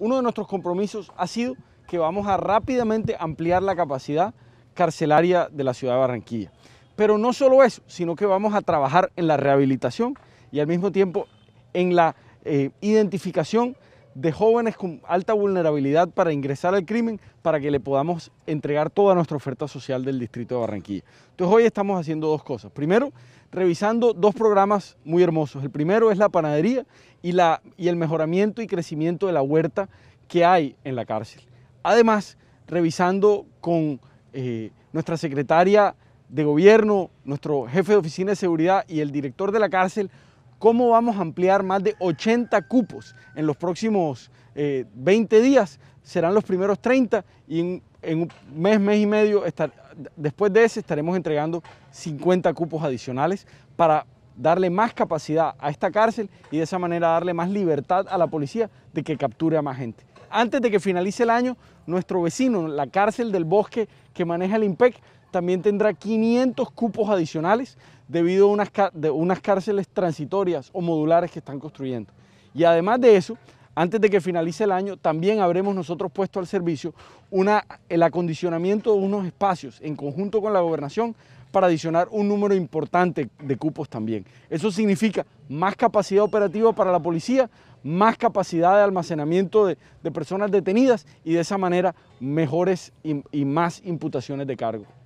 Uno de nuestros compromisos ha sido que vamos a rápidamente ampliar la capacidad carcelaria de la ciudad de Barranquilla. Pero no solo eso, sino que vamos a trabajar en la rehabilitación y al mismo tiempo en la eh, identificación de jóvenes con alta vulnerabilidad para ingresar al crimen para que le podamos entregar toda nuestra oferta social del distrito de Barranquilla. Entonces hoy estamos haciendo dos cosas. Primero, revisando dos programas muy hermosos. El primero es la panadería y, la, y el mejoramiento y crecimiento de la huerta que hay en la cárcel. Además, revisando con eh, nuestra secretaria de gobierno, nuestro jefe de oficina de seguridad y el director de la cárcel cómo vamos a ampliar más de 80 cupos en los próximos 20 eh, días, serán los primeros 30 y en, un mes, mes y medio, después de ese estaremos entregando 50 cupos adicionales para darle más capacidad a esta cárcel y de esa manera darle más libertad a la policía de que capture a más gente. Antes de que finalice el año, nuestro vecino, la cárcel del bosque que maneja el IMPEC, también tendrá 500 cupos adicionales debido a unas, cárceles transitorias o modulares que están construyendo. Y además de eso, antes de que finalice el año, también habremos nosotros puesto al servicio el acondicionamiento de unos espacios en conjunto con la gobernación para adicionar un número importante de cupos también. Eso significa más capacidad operativa para la policía, más capacidad de almacenamiento de, personas detenidas y de esa manera mejores y más imputaciones de cargo.